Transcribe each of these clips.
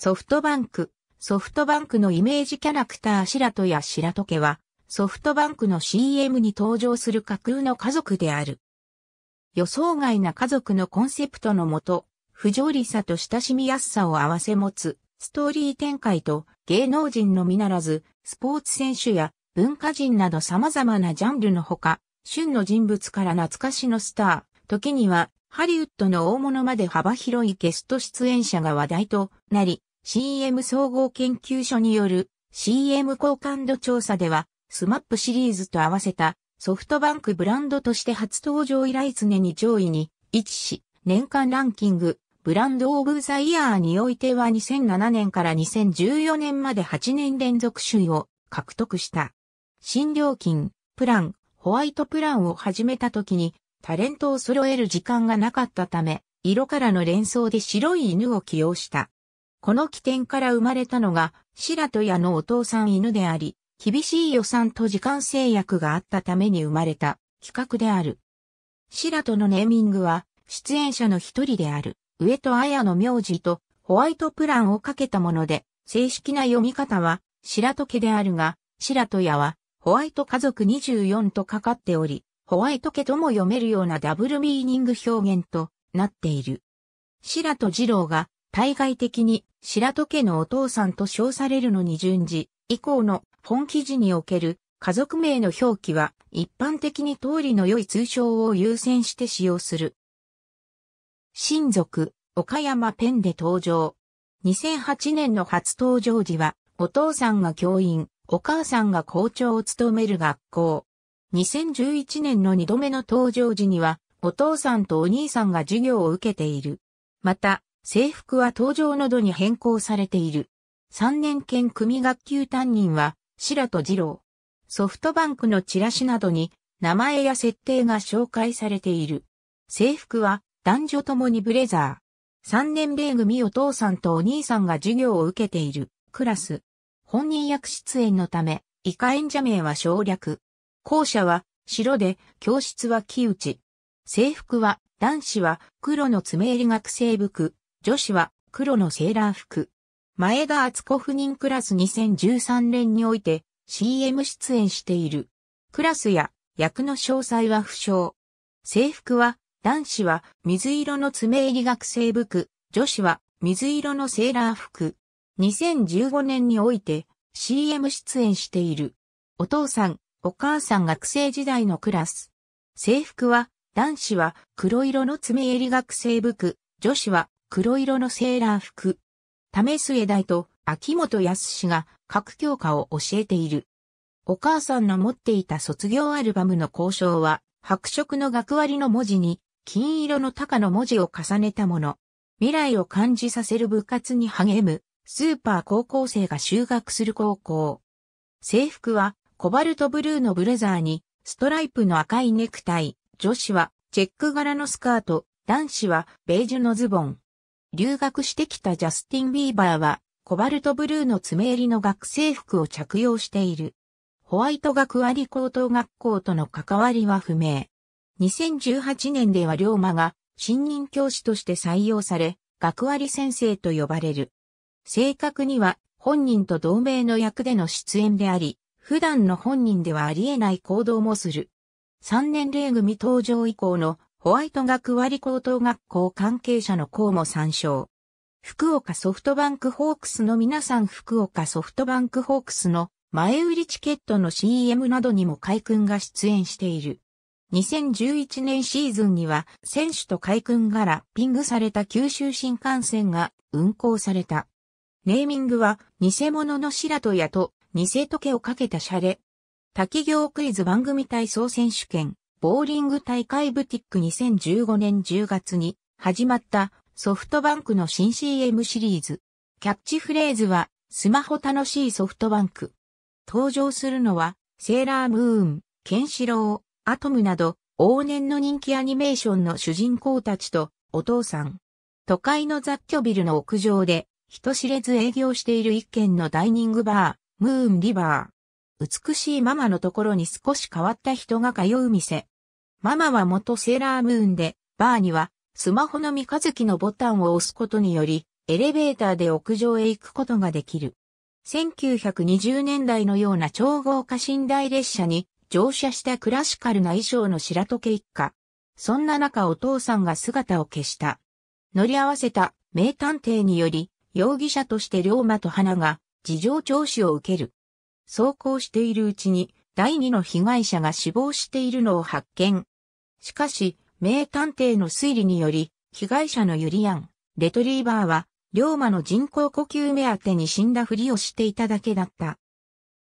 ソフトバンク。ソフトバンクのイメージキャラクター白戸や白戸家は、ソフトバンクの CM に登場する架空の家族である。予想外な家族のコンセプトのもと、不条理さと親しみやすさを合わせ持つ、ストーリー展開と芸能人のみならず、スポーツ選手や文化人など様々なジャンルのほか、旬の人物から懐かしのスター、時にはハリウッドの大物まで幅広いゲスト出演者が話題となり、CM 総合研究所による CM 好感度調査では、スマップシリーズと合わせたソフトバンクブランドとして初登場以来常に上位に位置し、年間ランキング、ブランドオブザイヤーにおいては2007年から2014年まで8年連続首位を獲得した。新料金、プラン、ホワイトプランを始めた時に、タレントを揃える時間がなかったため、色からの連想で白い犬を起用した。この起点から生まれたのが、白戸屋のお父さん犬であり、厳しい予算と時間制約があったために生まれた企画である。白戸のネーミングは、出演者の一人である、上戸彩の名字とホワイトプランをかけたもので、正式な読み方は、白戸家であるが、白戸屋は、ホワイト家族24とかかっており、ホワイト家とも読めるようなダブルミーニング表現となっている。白戸二郎が対外的に白戸家のお父さんと称されるのに準じ、以降の本記事における家族名の表記は一般的に通りの良い通称を優先して使用する。親族、岡山ペンで登場。2008年の初登場時は、お父さんが教員、お母さんが校長を務める学校。2011年の2度目の登場時には、お父さんとお兄さんが授業を受けている。また、制服は登場の度に変更されている。3年兼組学級担任は、白戸二郎。ソフトバンクのチラシなどに、名前や設定が紹介されている。制服は、男女ともにブレザー。3年米組お父さんとお兄さんが授業を受けている、クラス。本人役出演のため、以下演者名は省略。校舎は、白で、教室は木内。制服は、男子は、黒の爪襟学生服、女子は黒のセーラー服。前田敦子不妊クラス2013年において CM 出演している。クラスや役の詳細は不詳。制服は男子は水色の爪襟学生服、女子は水色のセーラー服。2015年において CM 出演している。お父さん、お母さん学生時代のクラス。制服は男子は黒色の爪襟学生服、女子は黒色のセーラー服。為末大と秋元康が各教科を教えている。お母さんの持っていた卒業アルバムの交渉は、白色の学割の文字に、金色の高の文字を重ねたもの。未来を感じさせる部活に励む、スーパー高校生が修学する高校。制服は、コバルトブルーのブレザーに、ストライプの赤いネクタイ、女子は、チェック柄のスカート、男子は、ベージュのズボン。留学してきたジャスティン・ビーバーは、コバルトブルーの爪襟の学生服を着用している。ホワイト学割高等学校との関わりは不明。2018年では龍馬が新任教師として採用され、学割先生と呼ばれる。正確には本人と同盟の役での出演であり、普段の本人ではありえない行動もする。3年例組登場以降のホワイト学割高等学校関係者の校も参照。福岡ソフトバンクホークスの皆さん福岡ソフトバンクホークスの前売りチケットの CM などにも海君が出演している。2011年シーズンには選手と海君がラッピングされた九州新幹線が運行された。ネーミングは偽物の白戸屋と偽時計をかけたシャレ。滝行クイズ番組体操選手権。ボーリング大会ブティック2015年10月に始まったソフトバンクの新 CM シリーズ。キャッチフレーズはスマホ楽しいソフトバンク。登場するのはセーラームーン、ケンシロウ、アトムなど往年の人気アニメーションの主人公たちとお父さん。都会の雑居ビルの屋上で人知れず営業している一軒のダイニングバー、ムーンリバー。美しいママのところに少し変わった人が通う店。ママは元セーラームーンで、バーには、スマホの三日月のボタンを押すことにより、エレベーターで屋上へ行くことができる。1920年代のような超豪華寝台列車に乗車したクラシカルな衣装の白時計一家。そんな中お父さんが姿を消した。乗り合わせた名探偵により、容疑者として龍馬と花が事情聴取を受ける。走行しているうちに第二の被害者が死亡しているのを発見。しかし、名探偵の推理により、被害者のユリアン、レトリーバーは、龍馬の人工呼吸目当てに死んだふりをしていただけだった。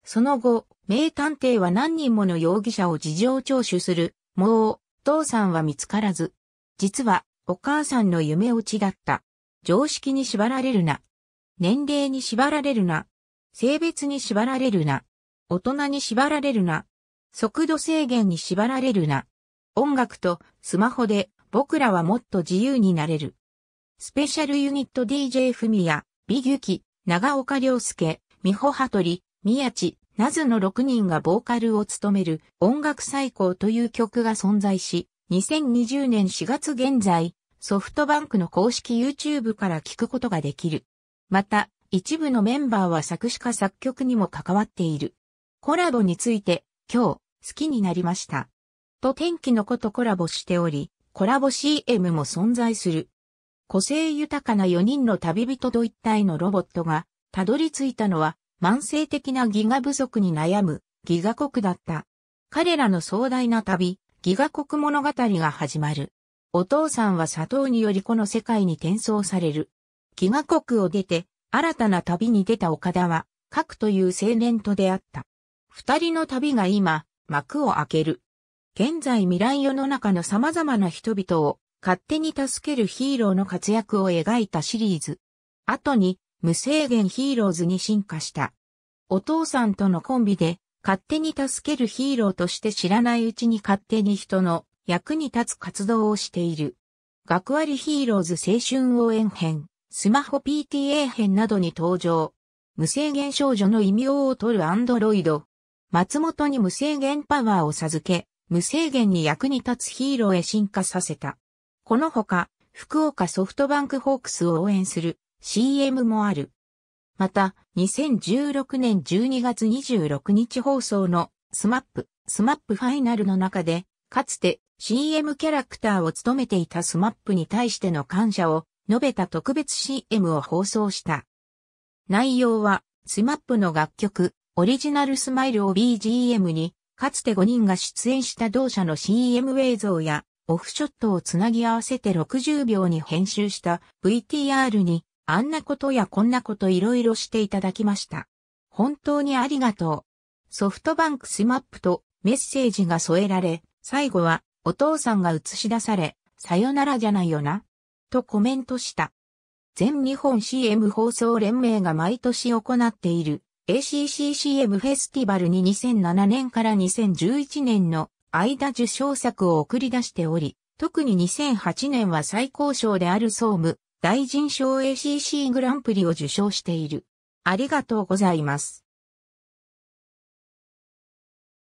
その後、名探偵は何人もの容疑者を事情聴取する、もう、父さんは見つからず。実は、お母さんの夢落ちだった。常識に縛られるな。年齢に縛られるな。性別に縛られるな。大人に縛られるな。速度制限に縛られるな。音楽とスマホで僕らはもっと自由になれる。スペシャルユニット DJ フヤ、ビギュキ、長岡良介、美穂トリ、宮地、ナズの6人がボーカルを務める音楽最高という曲が存在し、2020年4月現在、ソフトバンクの公式 YouTube から聞くことができる。また、一部のメンバーは作詞家作曲にも関わっている。コラボについて、今日、好きになりました。と天気のことコラボしており、コラボ CM も存在する。個性豊かな4人の旅人と一体のロボットが、たどり着いたのは、慢性的なギガ不足に悩む、ギガ国だった。彼らの壮大な旅、ギガ国物語が始まる。お父さんは砂糖によりこの世界に転送される。ギガ国を出て、新たな旅に出た岡田は、核という青年と出会った。二人の旅が今、幕を開ける。現在未来世の中の様々な人々を勝手に助けるヒーローの活躍を描いたシリーズ。後に無制限ヒーローズに進化した。お父さんとのコンビで勝手に助けるヒーローとして知らないうちに勝手に人の役に立つ活動をしている。学割ヒーローズ青春応援編。スマホ PTA 編などに登場。無制限少女の異名を取るアンドロイド。松本に無制限パワーを授け、無制限に役に立つヒーローへ進化させた。このほか、福岡ソフトバンクホークスを応援する CM もある。また、2016年12月26日放送のスマップ、スマップファイナルの中で、かつて CM キャラクターを務めていたスマップに対しての感謝を述べた特別 CM を放送した。内容は、スマップの楽曲、オリジナルスマイルを BGM に、かつて5人が出演した同社の CM 映像や、オフショットをつなぎ合わせて60秒に編集した VTR に、あんなことやこんなこといろいろしていただきました。本当にありがとう。ソフトバンクスマップとメッセージが添えられ、最後はお父さんが映し出され、さよならじゃないよな。とコメントした。全日本 CM 放送連盟が毎年行っている ACCCM フェスティバルに2007年から2011年の間受賞作を送り出しており、特に2008年は最高賞である総務大臣賞 ACC グランプリを受賞している。ありがとうございます。